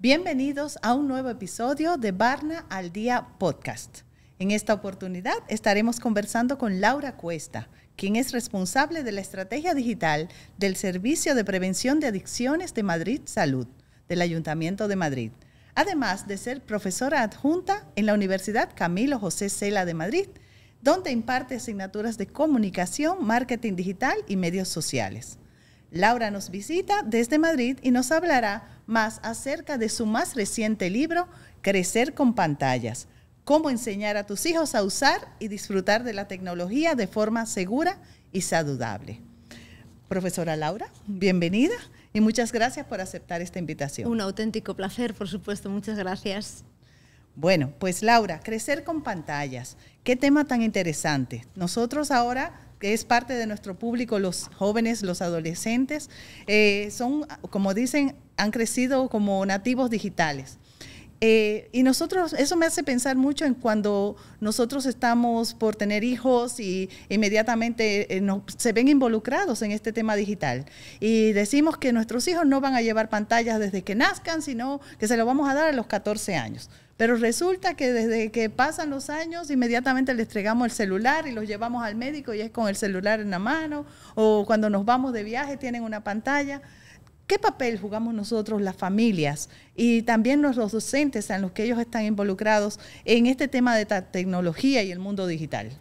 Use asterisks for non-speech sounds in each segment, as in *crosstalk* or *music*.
Bienvenidos a un nuevo episodio de Barna al Día Podcast. En esta oportunidad estaremos conversando con Laura Cuesta, quien es responsable de la estrategia digital del Servicio de Prevención de Adicciones de Madrid Salud del Ayuntamiento de Madrid, además de ser profesora adjunta en la Universidad Camilo José Cela de Madrid donde imparte asignaturas de comunicación, marketing digital y medios sociales. Laura nos visita desde Madrid y nos hablará más acerca de su más reciente libro, Crecer con pantallas, cómo enseñar a tus hijos a usar y disfrutar de la tecnología de forma segura y saludable. Profesora Laura, bienvenida y muchas gracias por aceptar esta invitación. Un auténtico placer, por supuesto, muchas gracias. Bueno, pues Laura, crecer con pantallas. Qué tema tan interesante. Nosotros ahora que es parte de nuestro público, los jóvenes, los adolescentes, eh, son, como dicen, han crecido como nativos digitales. Eh, y nosotros, eso me hace pensar mucho en cuando nosotros estamos por tener hijos y inmediatamente eh, se ven involucrados en este tema digital. Y decimos que nuestros hijos no van a llevar pantallas desde que nazcan, sino que se lo vamos a dar a los 14 años. Pero resulta que desde que pasan los años, inmediatamente les entregamos el celular y los llevamos al médico y es con el celular en la mano, o cuando nos vamos de viaje tienen una pantalla. ¿Qué papel jugamos nosotros, las familias y también los, docentes en los que ellos están involucrados en este tema de tecnología y el mundo digital?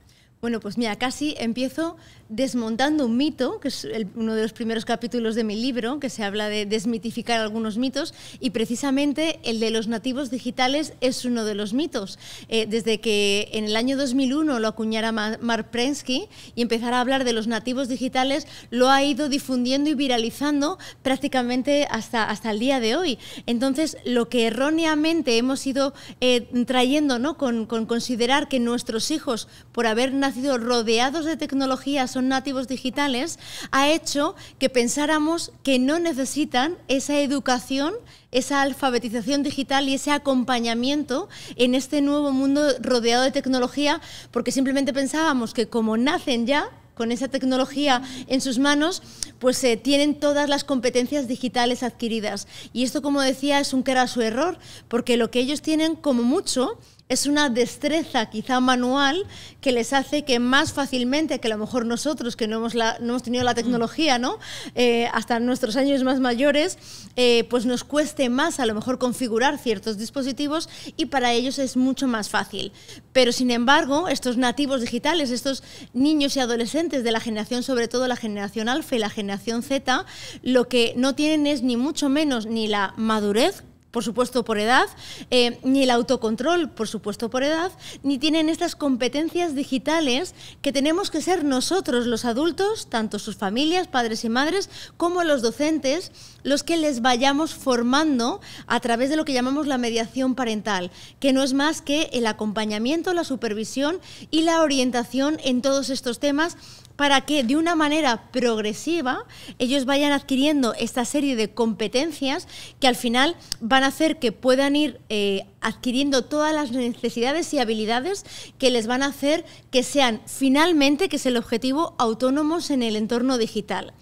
Bueno, pues mira, casi empiezo desmontando un mito, que es uno de los primeros capítulos de mi libro, que se habla de desmitificar algunos mitos, y precisamente el de los nativos digitales es uno de los mitos. Eh, desde que en el año 2001 lo acuñara Mark Prensky y empezara a hablar de los nativos digitales, lo ha ido difundiendo y viralizando prácticamente hasta, hasta el día de hoy. Entonces, lo que erróneamente hemos ido eh, trayendo ¿no? con, con considerar que nuestros hijos, por haber nacido rodeados de tecnologías son nativos digitales, ha hecho que pensáramos que no necesitan esa educación esa alfabetización digital y ese acompañamiento en este nuevo mundo rodeado de tecnología, porque simplemente pensábamos que como nacen ya, con esa tecnología en sus manos, pues eh, tienen todas las competencias digitales adquiridas. Y esto, como decía, es un su error, porque lo que ellos tienen como mucho es una destreza quizá manual que les hace que más fácilmente que a lo mejor nosotros que no hemos, no hemos tenido la mm. tecnología, ¿no? Eh, hasta nuestros años más mayores, eh, pues nos cueste más a lo mejor configurar ciertos dispositivos y para ellos es mucho más fácil. Pero sin embargo, estos nativos digitales, estos niños y adolescentes de la generación, sobre todo la generación alfa y la generación Z, lo que no tienen es ni mucho menos ni la madurez por supuesto por edad, eh, ni el autocontrol, por supuesto por edad, ni tienen estas competencias digitales que tenemos que ser nosotros los adultos, tanto sus familias, padres y madres, como los docentes, los que les vayamos formando a través de lo que llamamos la mediación parental, que no es más que el acompañamiento, la supervisión y la orientación en todos estos temas para que de una manera progresiva ellos vayan adquiriendo esta serie de competencias que al final van a hacer que puedan ir eh, adquiriendo todas las necesidades y habilidades que les van a hacer que sean finalmente, que es el objetivo, autónomos en el entorno digital.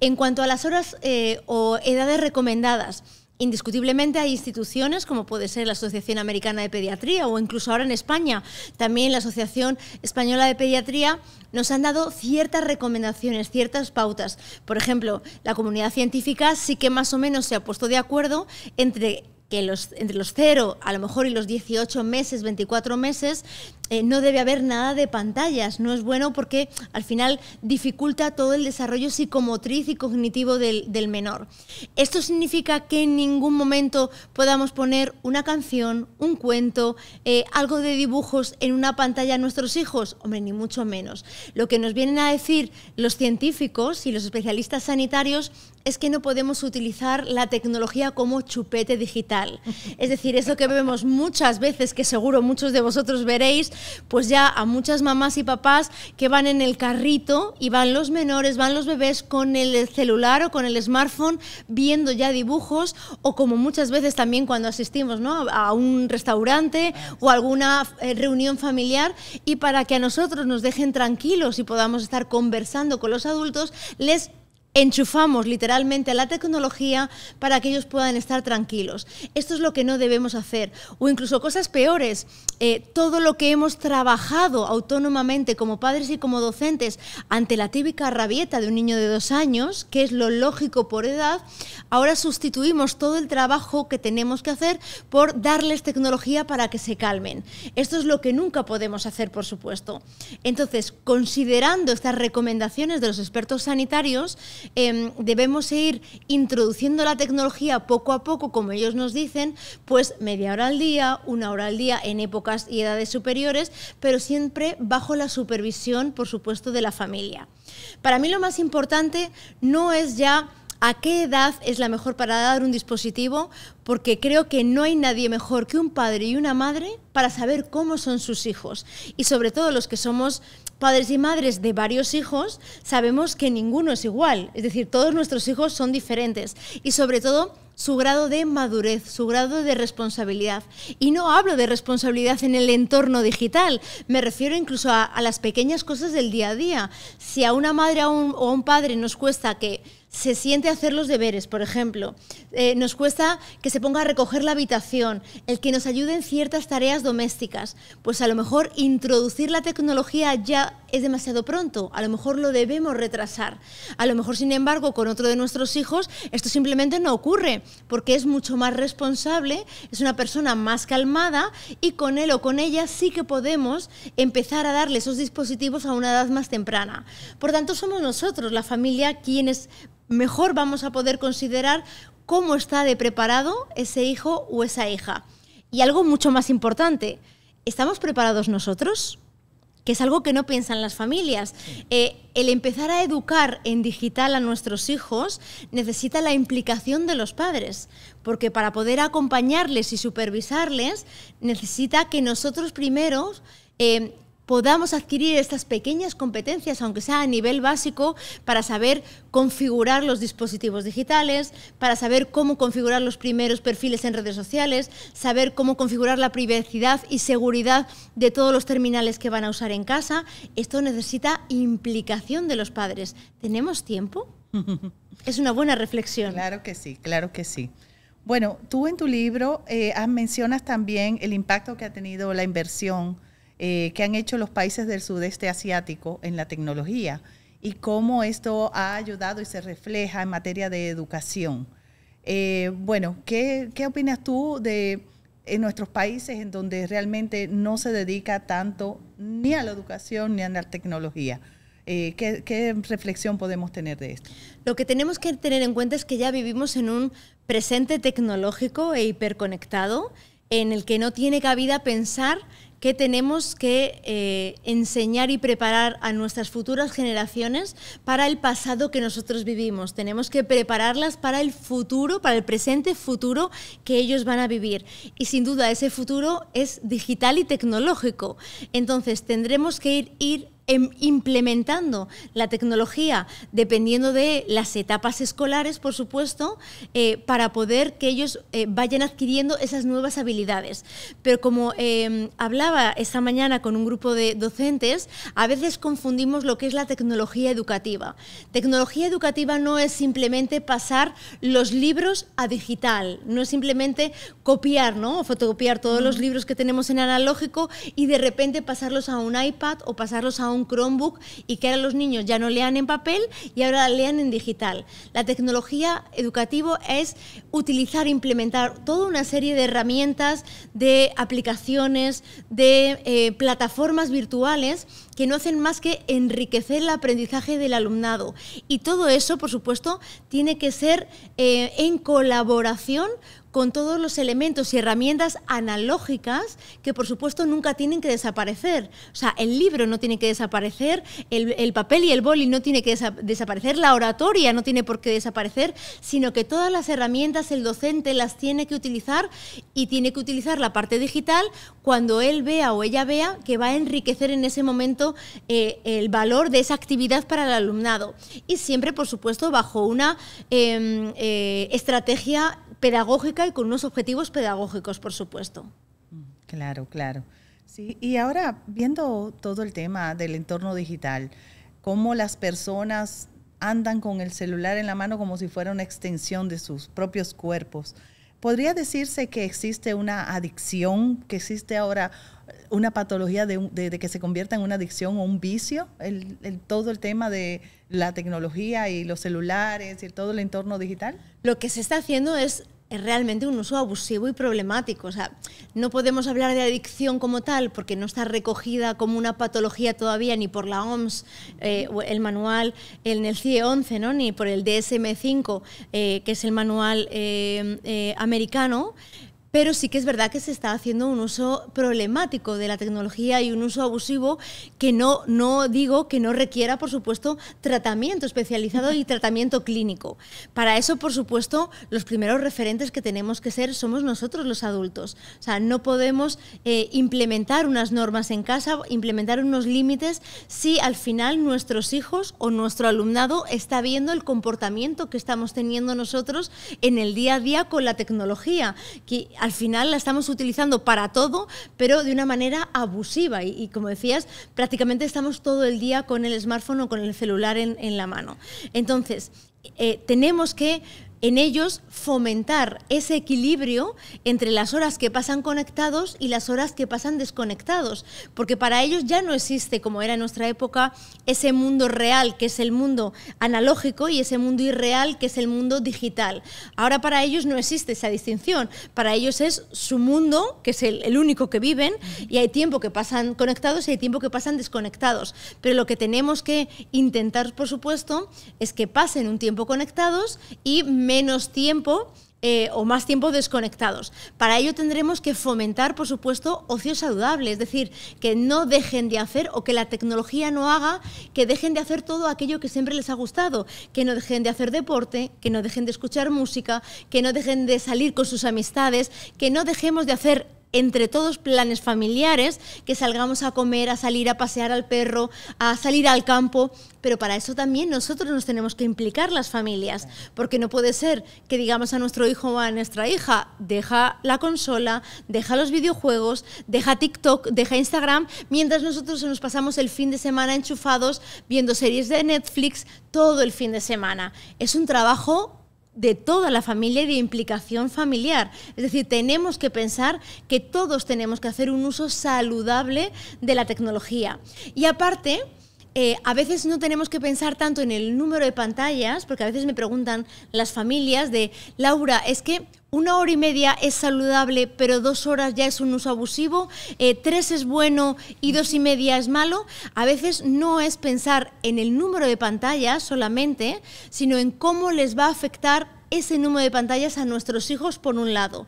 En cuanto a las horas eh, o edades recomendadas, Indiscutiblemente hay instituciones como puede ser la Asociación Americana de Pediatría o incluso ahora en España también la Asociación Española de Pediatría nos han dado ciertas recomendaciones, ciertas pautas. Por ejemplo, la comunidad científica sí que más o menos se ha puesto de acuerdo entre que los, entre los cero, a lo mejor y los 18 meses, 24 meses, eh, no debe haber nada de pantallas. No es bueno porque al final dificulta todo el desarrollo psicomotriz y cognitivo del, menor. Esto significa que en ningún momento podamos poner una canción, un cuento, eh, algo de dibujos en una pantalla a nuestros hijos. Hombre, ni mucho menos. Lo que nos vienen a decir los científicos y los especialistas sanitarios es que no podemos utilizar la tecnología como chupete digital. Es decir, eso que vemos muchas veces, que seguro muchos de vosotros veréis, pues ya a muchas mamás y papás que van en el carrito y van los menores, van los bebés con el celular o con el smartphone viendo ya dibujos o como muchas veces también cuando asistimos ¿no? a un restaurante o alguna eh, reunión familiar y para que a nosotros nos dejen tranquilos y podamos estar conversando con los adultos, les enchufamos literalmente la tecnología para que ellos puedan estar tranquilos. Esto es lo que no debemos hacer. O incluso cosas peores, eh, todo lo que hemos trabajado autónomamente como padres y como docentes ante la típica rabieta de un niño de dos años, que es lo lógico por edad, ahora sustituimos todo el trabajo que tenemos que hacer por darles tecnología para que se calmen. Esto es lo que nunca podemos hacer, por supuesto. Entonces, considerando estas recomendaciones de los expertos sanitarios, Em, debemos ir introduciendo la tecnología poco a poco, como ellos nos dicen, pues media hora al día, una hora al día en épocas y edades superiores, pero siempre bajo la supervisión, por supuesto, de la familia. Para mí lo más importante no es ya a qué edad es la mejor para dar un dispositivo, porque creo que no hay nadie mejor que un padre y una madre para saber cómo son sus hijos y sobre todo los que somos padres y madres de varios hijos, sabemos que ninguno es igual. Es decir, todos nuestros hijos son diferentes. Y sobre todo, su grado de madurez, su grado de responsabilidad. Y no hablo de responsabilidad en el entorno digital, me refiero incluso a, las pequeñas cosas del día a día. Si a una madre o a un padre nos cuesta que se siente hacer los deberes, por ejemplo. Eh, nos cuesta que se ponga a recoger la habitación, el que nos ayude en ciertas tareas domésticas. Pues a lo mejor introducir la tecnología ya es demasiado pronto, a lo mejor lo debemos retrasar. A lo mejor, sin embargo, con otro de nuestros hijos esto simplemente no ocurre, porque es mucho más responsable, es una persona más calmada y con él o con ella sí que podemos empezar a darle esos dispositivos a una edad más temprana. Por tanto, somos nosotros, la familia, quienes mejor vamos a poder considerar cómo está de preparado ese hijo o esa hija. Y algo mucho más importante, ¿estamos preparados nosotros? que es algo que no piensan las familias. Eh, el empezar a educar en digital a nuestros hijos necesita la implicación de los padres, porque para poder acompañarles y supervisarles necesita que nosotros primero eh, podamos adquirir estas pequeñas competencias, aunque sea a nivel básico, para saber configurar los dispositivos digitales, para saber cómo configurar los primeros perfiles en redes sociales, saber cómo configurar la privacidad y seguridad de todos los terminales que van a usar en casa. Esto necesita implicación de los padres. ¿Tenemos tiempo? *laughs* es una buena reflexión. Claro que sí, claro que sí. Bueno, tú en tu libro eh, ah, mencionas también el impacto que ha tenido la inversión eh, que han hecho los países del sudeste asiático en la tecnología y cómo esto ha ayudado y se refleja en materia de educación. Eh, bueno, ¿qué, opinas tú de nuestros países en donde realmente no se dedica tanto ni a la educación ni a la tecnología? Eh, ¿Qué reflexión podemos tener de esto? Lo que tenemos que tener en cuenta es que ya vivimos en un presente tecnológico e hiperconectado en el que no tiene cabida pensar que tenemos que eh, enseñar y preparar a nuestras futuras generaciones para el pasado que nosotros vivimos. Tenemos que prepararlas para el futuro, para el presente futuro que ellos van a vivir. Y sin duda ese futuro es digital y tecnológico. Entonces tendremos que ir, ir Em, implementando la tecnología dependiendo de las etapas escolares, por supuesto, eh, para poder que ellos eh, vayan adquiriendo esas nuevas habilidades. Pero como em, hablaba esta mañana con un grupo de docentes, a veces confundimos lo que es la tecnología educativa. Tecnología educativa no es simplemente pasar los libros a digital, no es simplemente copiar, ¿no? O fotocopiar todos los libros que tenemos en analógico y de repente pasarlos a un iPad o pasarlos a un un Chromebook y que ahora los niños ya no lean en papel y ahora lean en digital. La tecnología educativa es utilizar, implementar toda una serie de herramientas, de aplicaciones, de eh, plataformas virtuales que no hacen más que enriquecer el aprendizaje del alumnado. Y todo eso, por supuesto, tiene que ser eh, en colaboración con todos los elementos y herramientas analógicas que por supuesto nunca tienen que desaparecer. O sea, el libro no tiene que desaparecer, el, papel y el boli no tiene que desaparecer, la oratoria no tiene por qué desaparecer, sino que todas las herramientas el docente las tiene que utilizar y tiene que utilizar la parte digital cuando él vea o ella vea que va a enriquecer en ese momento eh, el valor de esa actividad para el alumnado. Y siempre, por supuesto, bajo una em, eh, estrategia pedagógica y con unos objetivos pedagógicos, por supuesto. Claro, claro. Sí, y ahora viendo todo el tema del entorno digital, cómo las personas andan con el celular en la mano como si fuera una extensión de sus propios cuerpos. ¿Podría decirse que existe una adicción, que existe ahora una patología de, que se convierta en una adicción o un vicio, el, todo el tema de la tecnología y los celulares y todo el entorno digital? Lo que se está haciendo es realmente un uso abusivo y problemático. O sea, no podemos hablar de adicción como tal porque no está recogida como una patología todavía ni por la OMS, eh, el manual en el CIE 11, ¿no? ni por el DSM 5, eh, que es el manual eh, americano. Pero sí que es verdad que se está haciendo un uso problemático de la tecnología y un uso abusivo que no, no digo que no requiera, por supuesto, tratamiento especializado y *laughs* tratamiento clínico. Para eso, por supuesto, los primeros referentes que tenemos que ser somos nosotros los adultos. O sea, no podemos eh, implementar unas normas en casa, implementar unos límites si al final nuestros hijos o nuestro alumnado está viendo el comportamiento que estamos teniendo nosotros en el día a día con la tecnología. Que al final la estamos utilizando para todo, pero de una manera abusiva. Y, como decías, prácticamente estamos todo el día con el smartphone o con el celular en, la mano. Entonces, eh, tenemos que en ellos fomentar ese equilibrio entre las horas que pasan conectados y las horas que pasan desconectados, porque para ellos ya no existe, como era en nuestra época, ese mundo real que es el mundo analógico y ese mundo irreal que es el mundo digital. Ahora para ellos no existe esa distinción, para ellos es su mundo, que es el, único que viven, y hay tiempo que pasan conectados y hay tiempo que pasan desconectados. Pero lo que tenemos que intentar, por supuesto, es que pasen un tiempo conectados y menos tiempo eh, o más tiempo desconectados. Para ello tendremos que fomentar, por supuesto, ocio saludable, es decir, que no dejen de hacer o que la tecnología no haga que dejen de hacer todo aquello que siempre les ha gustado, que no dejen de hacer deporte, que no dejen de escuchar música, que no dejen de salir con sus amistades, que no dejemos de hacer entre todos planes familiares, que salgamos a comer, a salir a pasear al perro, a salir al campo, pero para eso también nosotros nos tenemos que implicar las familias, porque no puede ser que digamos a nuestro hijo o a nuestra hija, deja la consola, deja los videojuegos, deja TikTok, deja Instagram, mientras nosotros nos pasamos el fin de semana enchufados viendo series de Netflix todo el fin de semana. Es un trabajo de toda la familia y de implicación familiar. Es decir, tenemos que pensar que todos tenemos que hacer un uso saludable de la tecnología. Y aparte, eh, a veces no tenemos que pensar tanto en el número de pantallas, porque a veces me preguntan las familias de, Laura, es que una hora y media es saludable, pero dos horas ya es un uso abusivo, eh, tres es bueno y dos y media es malo. A veces no es pensar en el número de pantallas solamente, sino en cómo les va a afectar ese número de pantallas a nuestros hijos por un lado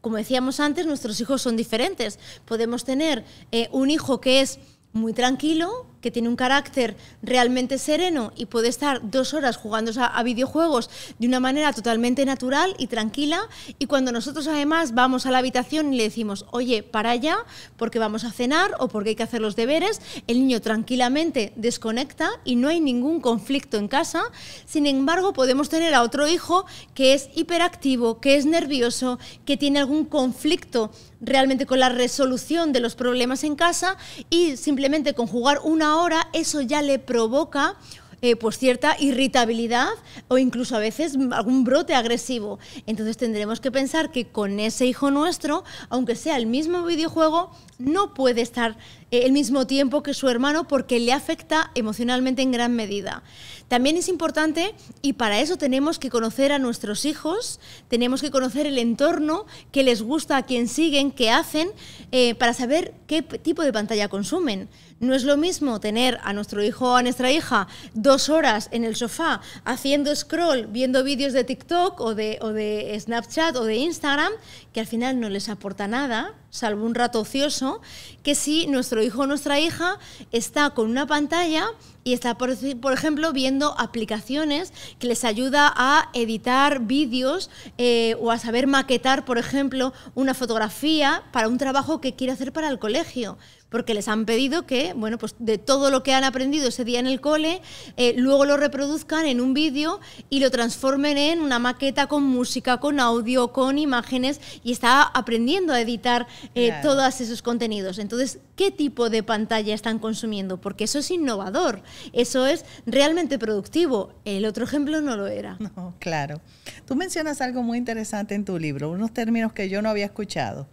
como decíamos antes, nuestros hijos son diferentes. Podemos tener eh, un hijo que es muy tranquilo, que tiene un carácter realmente sereno y puede estar dos horas jugando a, a, videojuegos de una manera totalmente natural y tranquila. Y cuando nosotros además vamos a la habitación y le decimos, oye, para allá, porque vamos a cenar o porque hay que hacer los deberes, el niño tranquilamente desconecta y no hay ningún conflicto en casa. Sin embargo, podemos tener a otro hijo que es hiperactivo, que es nervioso, que tiene algún conflicto realmente con la resolución de los problemas en casa y simplemente con jugar una ahora eso ya le provoca eh, por pues, cierta irritabilidad o incluso a veces algún brote agresivo. Entonces tendremos que pensar que con ese hijo nuestro, aunque sea el mismo videojuego, no puede estar el mismo tiempo que su hermano porque le afecta emocionalmente en gran medida. También es importante, y para eso tenemos que conocer a nuestros hijos, tenemos que conocer el entorno, que les gusta, a quién siguen, qué hacen, eh, para saber qué tipo de pantalla consumen. No es lo mismo tener a nuestro hijo o a nuestra hija dos horas en el sofá haciendo scroll, viendo vídeos de TikTok o de, o de Snapchat o de Instagram, que al final no les aporta nada, salvo un rato ocioso, que si nuestro nuestro hijo o nuestra hija está con una pantalla y está, por, ejemplo, viendo aplicaciones que les ayuda a editar vídeos eh, o a saber maquetar, por ejemplo, una fotografía para un trabajo que quiere hacer para el colegio porque les han pedido que, bueno, pues de todo lo que han aprendido ese día en el cole, eh, luego lo reproduzcan en un vídeo y lo transformen en una maqueta con música, con audio, con imágenes y está aprendiendo a editar eh, todos esos contenidos. Entonces, ¿qué tipo de pantalla están consumiendo? Porque eso es innovador, eso es realmente productivo. El otro ejemplo no lo era. *laughs* No, claro. Tú mencionas algo muy interesante en tu libro, unos términos que yo no había escuchado.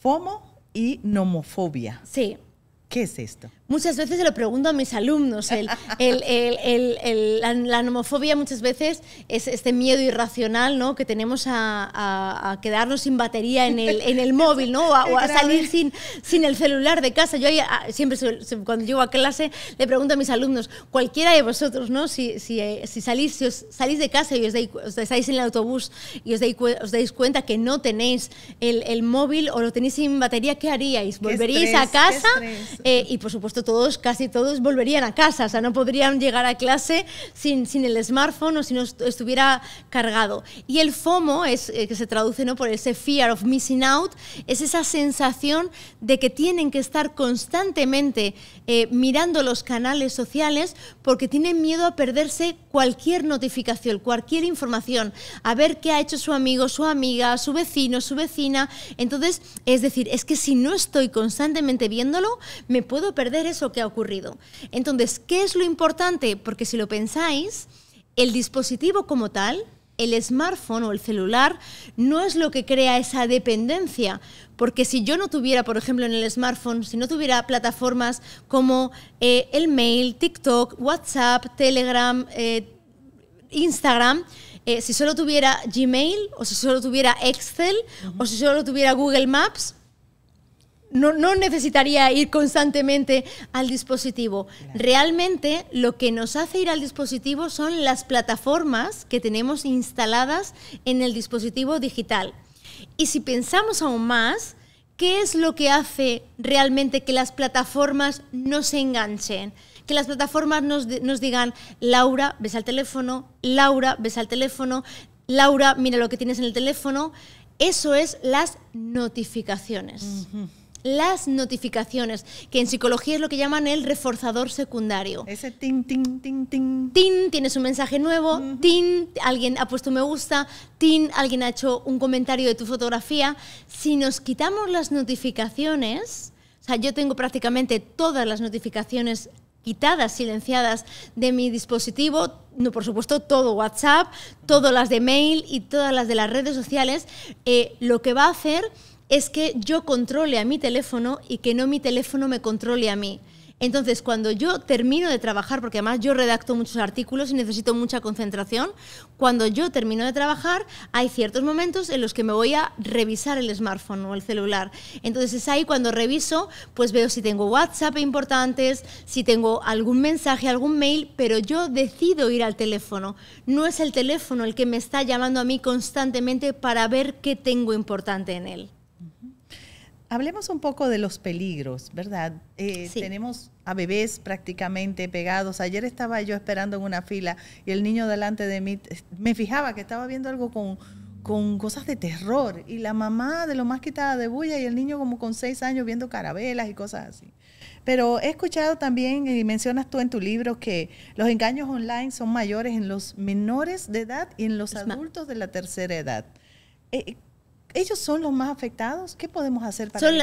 FOMO y nomofobia. Sí. ¿Qué es esto? Muchas veces se lo pregunto a mis alumnos. la, la, muchas veces es este miedo irracional ¿no? que tenemos a, quedarnos sin batería en el, en el móvil ¿no? o, a, *laughs* salir sin, sin el celular de casa. Yo ah, siempre cuando llego a clase le pregunto a mis alumnos, cualquiera de vosotros, ¿no? si, eh, salís, si os salís de casa y os, dais, estáis en el autobús y os dais, cuenta que no tenéis el, móvil o lo tenéis sin batería, ¿qué haríais? ¿Volveríais a casa? Eh, y por supuesto todos, casi todos, volverían a casa, o sea, no podrían llegar a clase sin, el smartphone o si no estuviera cargado. Y el FOMO, es, eh, que se traduce ¿no? por ese fear of missing out, es esa sensación de que tienen que estar constantemente eh, mirando los canales sociales porque tienen miedo a perderse cualquier notificación, cualquier información, a ver qué ha hecho su amigo, su amiga, su vecino, su vecina. Entonces, es decir, es que si no estoy constantemente viéndolo, me puedo perder eso que ha ocurrido. Entonces, ¿qué es lo importante? Porque si lo pensáis, el dispositivo como tal, el smartphone o el celular, no es lo que crea esa dependencia. Porque si yo no tuviera, por ejemplo, en el smartphone, si no tuviera plataformas como eh, el mail, TikTok, WhatsApp, Telegram, eh, Instagram, eh, si solo tuviera Gmail o si solo tuviera Excel o si solo tuviera Google Maps, no, necesitaría ir constantemente al dispositivo. Realmente lo que nos hace ir al dispositivo son las plataformas que tenemos instaladas en el dispositivo digital. Y si pensamos aún más, ¿qué es lo que hace realmente que las plataformas no se enganchen? que las plataformas nos, nos, digan, Laura, ves al teléfono, Laura, ves al teléfono, Laura, mira lo que tienes en el teléfono. Eso es las notificaciones las notificaciones, que en psicología es lo que llaman el reforzador secundario. Ese tin, tin, tin, tin. Tin, tienes un mensaje nuevo, tin, alguien ha puesto me gusta, tin, alguien ha hecho un comentario de tu fotografía. Si nos quitamos las notificaciones, o sea, yo tengo prácticamente todas las notificaciones quitadas, silenciadas de mi dispositivo, no, por supuesto todo WhatsApp, todas las de mail y todas las de las redes sociales, eh, lo que va a hacer es que yo controle a mi teléfono y que no mi teléfono me controle a mí. Entonces, cuando yo termino de trabajar, porque además yo redacto muchos artículos y necesito mucha concentración, cuando yo termino de trabajar, hay ciertos momentos en los que me voy a revisar el smartphone o el celular. Entonces, es ahí cuando reviso, pues veo si tengo WhatsApp importantes, si tengo algún mensaje, algún mail, pero yo decido ir al teléfono. No es el teléfono el que me está llamando a mí constantemente para ver qué tengo importante en él. Hablemos un poco de los peligros, ¿verdad? Eh, tenemos a bebés prácticamente pegados. Ayer estaba yo esperando en una fila y el niño delante de mí eh, me fijaba que estaba viendo algo con, cosas de terror y la mamá de lo más quitada de bulla y el niño como con seis años viendo carabelas y cosas así. Pero he escuchado también, y mencionas tú en tu libro, que los engaños online son mayores en los menores de edad y en los adultos de la tercera edad. Eh, ellos son los más afectados. ¿Qué podemos hacer para son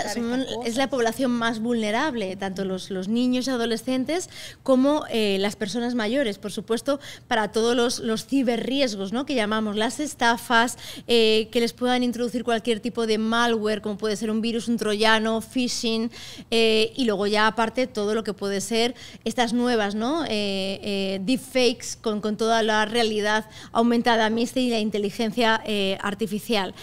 Es la población más vulnerable, tanto los, niños y adolescentes como eh, las personas mayores, por supuesto, para todos los, ciberriesgos ¿no? que llamamos, las estafas, eh, que les puedan introducir cualquier tipo de malware, como puede ser un virus, un troyano, phishing, eh, y luego ya aparte todo lo que puede ser estas nuevas, ¿no? deepfakes con, con, toda la realidad aumentada, mixta y la inteligencia artificial.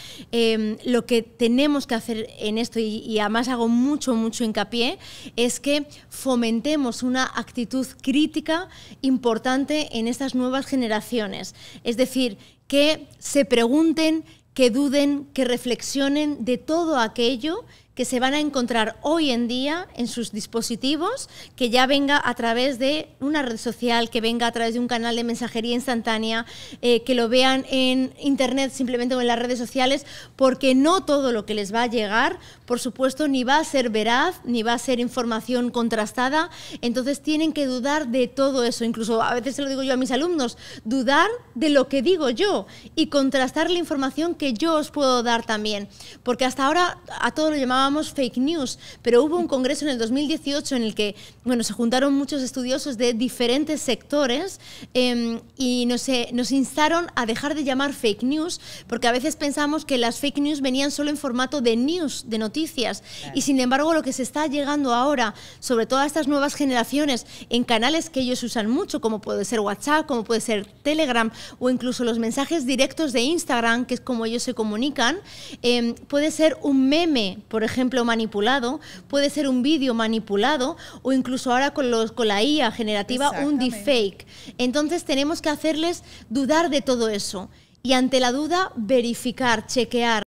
Em, lo que tenemos que hacer en esto, y, y, además hago mucho, mucho hincapié, es que fomentemos una actitud crítica importante en estas nuevas generaciones. Es decir, que se pregunten, que duden, que reflexionen de todo aquello que se van a encontrar hoy en día en sus dispositivos, que ya venga a través de una red social, que venga a través de un canal de mensajería instantánea, eh, que lo vean en Internet simplemente o en las redes sociales, porque no todo lo que les va a llegar, por supuesto, ni va a ser veraz, ni va a ser información contrastada, entonces tienen que dudar de todo eso, incluso a veces se lo digo yo a mis alumnos, dudar de lo que digo yo y contrastar la información que yo os puedo dar también, porque hasta ahora a todo lo llamaba fake news, pero hubo un congreso en el 2018 en el que bueno, se juntaron muchos estudiosos de diferentes sectores em, y nos, eh, nos instaron a dejar de llamar fake news porque a veces pensamos que las fake news venían solo en formato de news, de noticias. Y sin embargo lo que se está llegando ahora, sobre todo a estas nuevas generaciones, en canales que ellos usan mucho, como puede ser WhatsApp, como puede ser Telegram o incluso los mensajes directos de Instagram, que es como ellos se comunican, em, puede ser un meme, por ejemplo ejemplo manipulado, puede ser un vídeo manipulado o incluso ahora con, los, con la IA generativa un deepfake. Entonces tenemos que hacerles dudar de todo eso y ante la duda verificar, chequear.